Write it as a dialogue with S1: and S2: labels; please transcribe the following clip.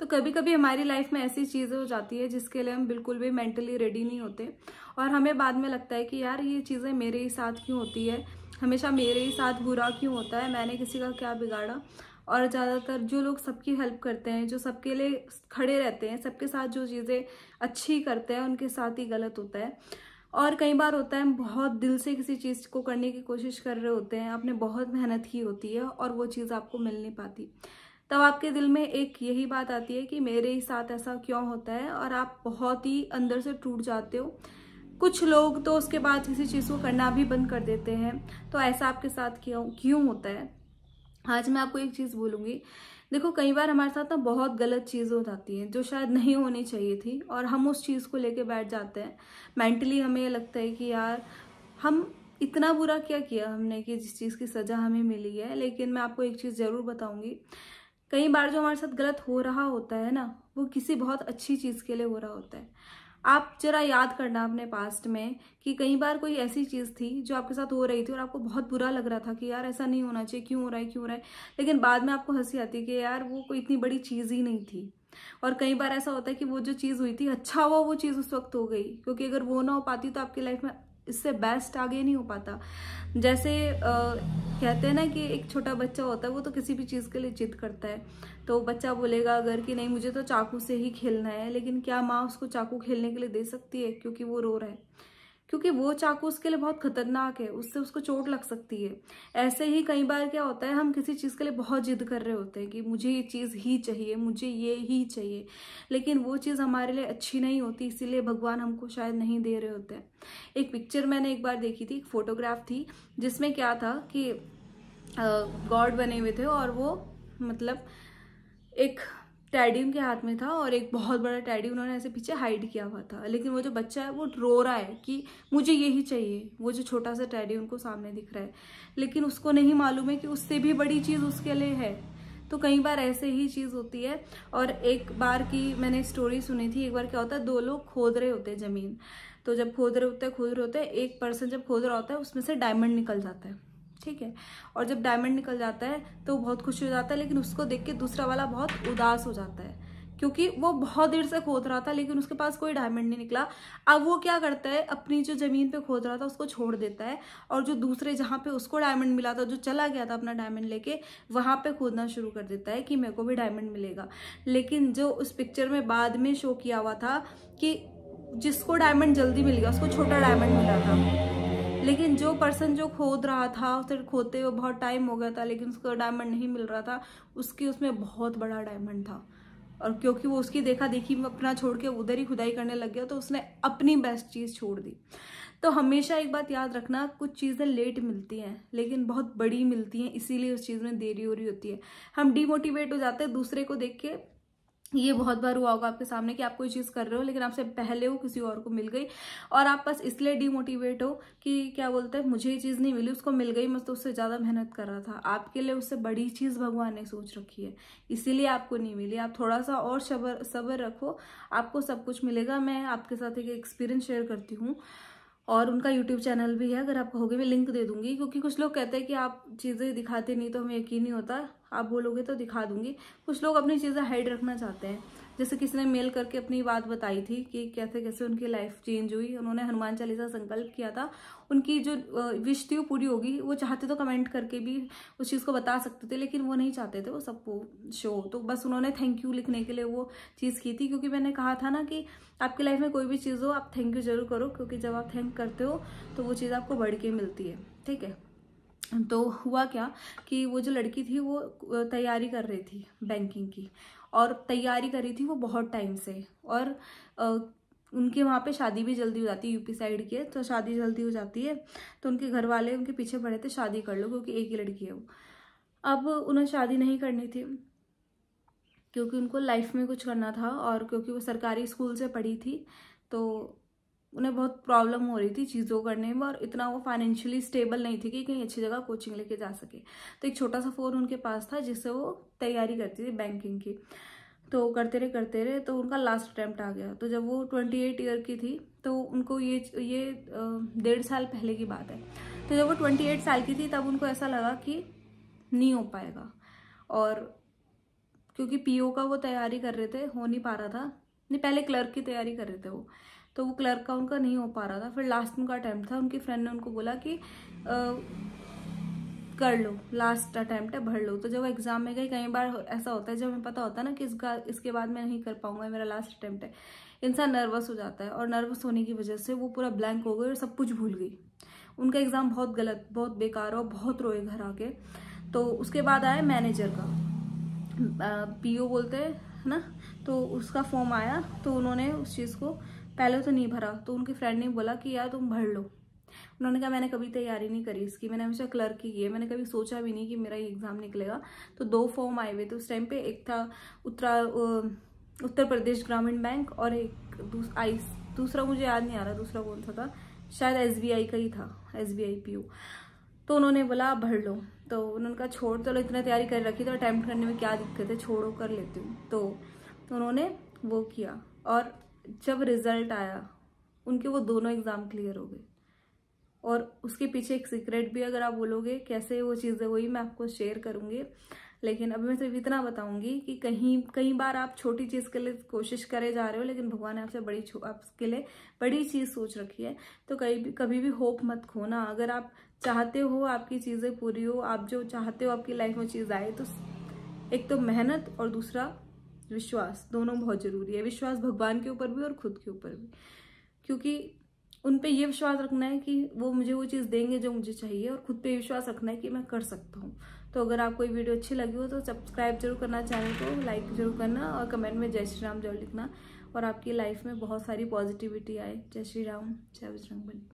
S1: तो कभी कभी हमारी लाइफ में ऐसी चीज़ें हो जाती है जिसके लिए हम बिल्कुल भी मेंटली रेडी नहीं होते और हमें बाद में लगता है कि यार ये चीज़ें मेरे ही साथ क्यों होती है हमेशा मेरे ही साथ बुरा क्यों होता है मैंने किसी का क्या बिगाड़ा और ज़्यादातर जो लोग सबकी हेल्प करते हैं जो सबके लिए खड़े रहते हैं सबके साथ जो चीज़ें अच्छी करते हैं उनके साथ ही गलत होता है और कई बार होता है हम बहुत दिल से किसी चीज़ को करने की कोशिश कर रहे होते हैं आपने बहुत मेहनत की होती है और वो चीज़ आपको मिल नहीं पाती तब आपके दिल में एक यही बात आती है कि मेरे ही साथ ऐसा क्यों होता है और आप बहुत ही अंदर से टूट जाते हो कुछ लोग तो उसके बाद किसी चीज़ को करना भी बंद कर देते हैं तो ऐसा आपके साथ क्यों क्यों होता है आज मैं आपको एक चीज़ बोलूँगी देखो कई बार हमारे साथ ना बहुत गलत चीज़ हो जाती है जो शायद नहीं होनी चाहिए थी और हम उस चीज़ को लेके बैठ जाते हैं मेंटली हमें ये लगता है कि यार हम इतना बुरा क्या किया हमने कि जिस चीज़ की सज़ा हमें मिली है लेकिन मैं आपको एक चीज़ ज़रूर बताऊँगी कई बार जो हमारे साथ गलत हो रहा होता है ना वो किसी बहुत अच्छी चीज़ के लिए हो रहा होता है आप जरा याद करना अपने पास्ट में कि कई बार कोई ऐसी चीज़ थी जो आपके साथ हो रही थी और आपको बहुत बुरा लग रहा था कि यार ऐसा नहीं होना चाहिए क्यों हो रहा है क्यों हो रहा है लेकिन बाद में आपको हंसी आती है कि यार वो कोई इतनी बड़ी चीज़ ही नहीं थी और कई बार ऐसा होता है कि वो जो चीज़ हुई थी अच्छा हुआ वो चीज़ उस वक्त हो गई क्योंकि अगर वो ना हो पाती तो आपकी लाइफ में इससे बेस्ट आगे नहीं हो पाता जैसे आ, कहते हैं ना कि एक छोटा बच्चा होता है वो तो किसी भी चीज़ के लिए जिद करता है तो बच्चा बोलेगा अगर कि नहीं मुझे तो चाकू से ही खेलना है लेकिन क्या माँ उसको चाकू खेलने के लिए दे सकती है क्योंकि वो रो रहा है क्योंकि वो चाकू उसके लिए बहुत खतरनाक है उससे उसको चोट लग सकती है ऐसे ही कई बार क्या होता है हम किसी चीज़ के लिए बहुत जिद कर रहे होते हैं कि मुझे ये चीज़ ही चाहिए मुझे ये ही चाहिए लेकिन वो चीज़ हमारे लिए अच्छी नहीं होती इसीलिए भगवान हमको शायद नहीं दे रहे होते एक पिक्चर मैंने एक बार देखी थी एक फोटोग्राफ थी जिसमें क्या था कि गॉड बने हुए थे और वो मतलब एक टैडी उनके हाथ में था और एक बहुत बड़ा टैडी उन्होंने ऐसे पीछे हाइड किया हुआ था लेकिन वो जो बच्चा है वो रो रहा है कि मुझे यही चाहिए वो जो छोटा सा टैडी उनको सामने दिख रहा है लेकिन उसको नहीं मालूम है कि उससे भी बड़ी चीज़ उसके लिए है तो कई बार ऐसे ही चीज़ होती है और एक बार की मैंने स्टोरी सुनी थी एक बार क्या होता है दो लोग खोद रहे होते हैं ज़मीन तो जब खोद रहे होते हैं खोद रहे होते हैं एक पर्सन जब खोद रहा होता है उसमें से डायमंड निकल जाता है ठीक है और जब डायमंड निकल जाता है तो बहुत खुश हो जाता है लेकिन उसको देख के दूसरा वाला बहुत उदास हो जाता है क्योंकि वो बहुत देर से खोद रहा था लेकिन उसके पास कोई डायमंड नहीं निकला अब वो क्या करता है अपनी जो ज़मीन पे खोद रहा था उसको छोड़ देता है और जो दूसरे जहाँ पे उसको डायमंड मिला था जो चला गया था अपना डायमंड लेके वहाँ पे खोदना शुरू कर देता है कि मेरे को भी डायमंड मिलेगा लेकिन जो उस पिक्चर में बाद में शो किया हुआ था कि जिसको डायमंड जल्दी मिल गया उसको छोटा डायमंड मिला था लेकिन जो पर्सन जो खोद रहा था फिर खोदते हुए बहुत टाइम हो गया था लेकिन उसको डायमंड नहीं मिल रहा था उसकी उसमें बहुत बड़ा डायमंड था और क्योंकि वो उसकी देखा देखी अपना छोड़ के उधर ही खुदाई करने लग गया तो उसने अपनी बेस्ट चीज़ छोड़ दी तो हमेशा एक बात याद रखना कुछ चीज़ें लेट मिलती हैं लेकिन बहुत बड़ी मिलती हैं इसीलिए उस चीज़ में देरी हो रही होती है हम डीमोटिवेट हो जाते हैं दूसरे को देख के ये बहुत बार हुआ होगा आपके सामने कि आप कोई चीज़ कर रहे हो लेकिन आपसे पहले वो किसी और को मिल गई और आप बस इसलिए डीमोटिवेट हो कि क्या बोलते हैं मुझे ये चीज़ नहीं मिली उसको मिल गई मैं तो उससे ज़्यादा मेहनत कर रहा था आपके लिए उससे बड़ी चीज़ भगवान ने सोच रखी है इसीलिए आपको नहीं मिली आप थोड़ा सा और शबर सबर रखो आपको सब कुछ मिलेगा मैं आपके साथ एक एक्सपीरियंस शेयर करती हूँ और उनका यूट्यूब चैनल भी है अगर आप कहोगे मैं लिंक दे दूंगी क्योंकि कुछ लोग कहते हैं कि आप चीज़ें दिखाते नहीं तो हमें यकीन नहीं होता आप बोलोगे तो दिखा दूंगी कुछ लोग अपनी चीज़ें हाइड रखना चाहते हैं जैसे किसी ने मेल करके अपनी बात बताई थी कि कैसे कैसे उनकी लाइफ चेंज हुई उन्होंने हनुमान चालीसा संकल्प किया था उनकी जो विश थी वो पूरी होगी वो चाहते तो कमेंट करके भी उस चीज़ को बता सकते थे लेकिन वो नहीं चाहते थे वो सबको शो तो बस उन्होंने थैंक यू लिखने के लिए वो चीज़ की थी क्योंकि मैंने कहा था ना कि आपकी लाइफ में कोई भी चीज़ हो आप थैंक यू जरूर करो क्योंकि जब आप थैंक करते हो तो वो चीज़ आपको बढ़ के मिलती है ठीक है तो हुआ क्या कि वो जो लड़की थी वो तैयारी कर रही थी बैंकिंग की और तैयारी करी थी वो बहुत टाइम से और आ, उनके वहाँ पे शादी भी जल्दी हो जाती है यूपी साइड की है तो शादी जल्दी हो जाती है तो उनके घर वाले उनके पीछे पड़े थे शादी कर लो क्योंकि एक ही लड़की है वो अब उन्हें शादी नहीं करनी थी क्योंकि उनको लाइफ में कुछ करना था और क्योंकि वो सरकारी स्कूल से पढ़ी थी तो उन्हें बहुत प्रॉब्लम हो रही थी चीज़ों करने में और इतना वो फाइनेंशियली स्टेबल नहीं थी कि कहीं अच्छी जगह कोचिंग लेके जा सके तो एक छोटा सा फ़ोन उनके पास था जिससे वो तैयारी करती थी बैंकिंग की तो करते रहे करते रहे तो उनका लास्ट अटैम्प्ट आ गया तो जब वो ट्वेंटी एट ईयर की थी तो उनको ये ये डेढ़ साल पहले की बात है तो जब वो ट्वेंटी एट साल की थी तब उनको ऐसा लगा कि नहीं हो पाएगा और क्योंकि पीओ का वो तैयारी कर रहे थे हो नहीं पा रहा था नहीं पहले क्लर्क की तैयारी कर रहे थे वो तो वो क्लर्क का उनका नहीं हो पा रहा था फिर लास्ट में उनका अटैम्प्ट था उनकी फ्रेंड ने उनको बोला कि आ, कर लो लास्ट अटैम्प्ट है भर लो तो जब वो एग्जाम में गई कई बार ऐसा होता है जब हमें पता होता है ना कि इसका इसके बाद मैं नहीं कर पाऊंगा मेरा लास्ट अटैम्प्ट है इंसान नर्वस हो जाता है और नर्वस होने की वजह से वो पूरा ब्लैंक हो गई और सब कुछ भूल गई उनका एग्ज़ाम बहुत गलत बहुत बेकार और बहुत रोए घर आके तो उसके बाद आया मैनेजर का पीओ बोलते हैं ना तो उसका फॉर्म आया तो उन्होंने उस चीज़ को पहले तो नहीं भरा तो उनकी फ्रेंड ने बोला कि यार तुम भर लो उन्होंने कहा मैंने कभी तैयारी नहीं करी इसकी मैंने हमेशा क्लर्क की है मैंने कभी सोचा भी नहीं कि मेरा एग्ज़ाम निकलेगा तो दो फॉर्म आए हुए थे उस टाइम पे एक था उत्तरा उत्तर प्रदेश ग्रामीण बैंक और एक दूस, आई दूसरा मुझे याद नहीं आ रहा दूसरा कौन सा था शायद एस का ही था एस बी तो उन्होंने बोला भर लो तो उन्होंने कहा छोड़ चलो इतना तैयारी कर रखी तो अटैम्प्ट करने में क्या दिक्कत है छोड़ो कर लेती हूँ तो उन्होंने वो किया और जब रिजल्ट आया उनके वो दोनों एग्ज़ाम क्लियर हो गए और उसके पीछे एक सीक्रेट भी अगर आप बोलोगे कैसे वो चीज़ें हुई मैं आपको शेयर करूँगी लेकिन अभी मैं सिर्फ इतना बताऊंगी कि कहीं कई बार आप छोटी चीज़ के लिए कोशिश करे जा रहे हो लेकिन भगवान ने आपसे बड़ी आपके लिए बड़ी चीज़ सोच रखी है तो कहीं भी कभी भी होप मत खोना अगर आप चाहते हो आपकी चीज़ें पूरी हो आप जो चाहते हो आपकी लाइफ में चीज़ आए तो एक तो मेहनत और दूसरा विश्वास दोनों बहुत ज़रूरी है विश्वास भगवान के ऊपर भी और खुद के ऊपर भी क्योंकि उन पे ये विश्वास रखना है कि वो मुझे वो चीज़ देंगे जो मुझे चाहिए और खुद पे विश्वास रखना है कि मैं कर सकता हूँ तो अगर आपको ये वीडियो अच्छी लगी हो तो सब्सक्राइब जरूर करना चैनल को लाइक जरूर करना और कमेंट में जय श्री राम जरूर लिखना और आपकी लाइफ में बहुत सारी पॉजिटिविटी आए जय श्री राम जय बजरंग बली